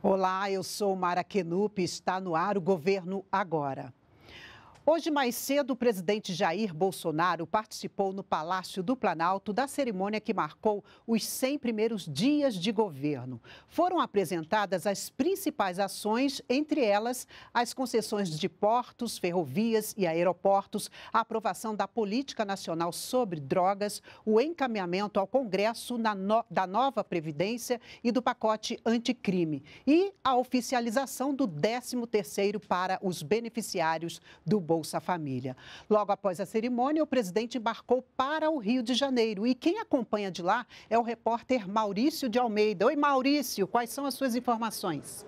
Olá, eu sou Mara Kenup e está no ar o Governo Agora. Hoje mais cedo, o presidente Jair Bolsonaro participou no Palácio do Planalto da cerimônia que marcou os 100 primeiros dias de governo. Foram apresentadas as principais ações, entre elas as concessões de portos, ferrovias e aeroportos, a aprovação da política nacional sobre drogas, o encaminhamento ao Congresso no... da nova Previdência e do pacote anticrime e a oficialização do 13º para os beneficiários do Bolsonaro. Bolsa Família. Logo após a cerimônia, o presidente embarcou para o Rio de Janeiro. E quem acompanha de lá é o repórter Maurício de Almeida. Oi, Maurício, quais são as suas informações?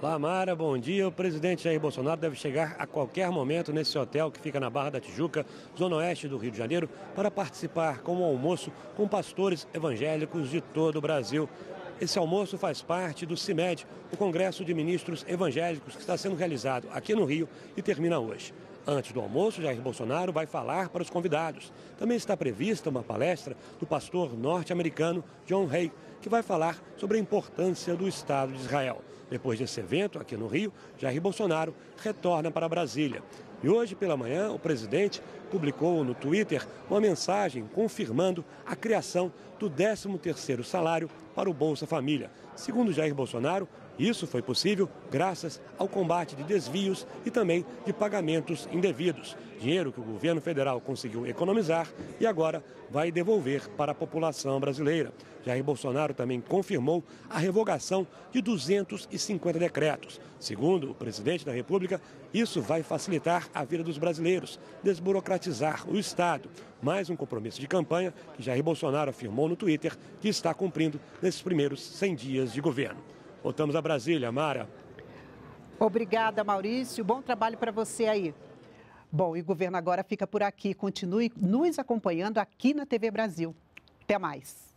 Olá, Mara. bom dia. O presidente Jair Bolsonaro deve chegar a qualquer momento nesse hotel que fica na Barra da Tijuca, zona oeste do Rio de Janeiro, para participar com um almoço com pastores evangélicos de todo o Brasil. Esse almoço faz parte do CIMED, o Congresso de Ministros Evangélicos, que está sendo realizado aqui no Rio e termina hoje. Antes do almoço, Jair Bolsonaro vai falar para os convidados. Também está prevista uma palestra do pastor norte-americano John Hay, que vai falar sobre a importância do Estado de Israel. Depois desse evento, aqui no Rio, Jair Bolsonaro retorna para Brasília. E hoje pela manhã, o presidente publicou no Twitter uma mensagem confirmando a criação do 13º salário para o Bolsa Família. Segundo Jair Bolsonaro, isso foi possível graças ao combate de desvios e também de pagamentos indevidos. Dinheiro que o governo federal conseguiu economizar e agora vai devolver para a população brasileira. Jair Bolsonaro também confirmou a revogação de 250 decretos. Segundo o presidente da República, isso vai facilitar a vida dos brasileiros, desburocratizar o Estado. Mais um compromisso de campanha que Jair Bolsonaro afirmou no Twitter que está cumprindo nesses primeiros 100 dias de governo. Voltamos a Brasília. Mara. Obrigada, Maurício. Bom trabalho para você aí. Bom, e o governo agora fica por aqui. Continue nos acompanhando aqui na TV Brasil. Até mais.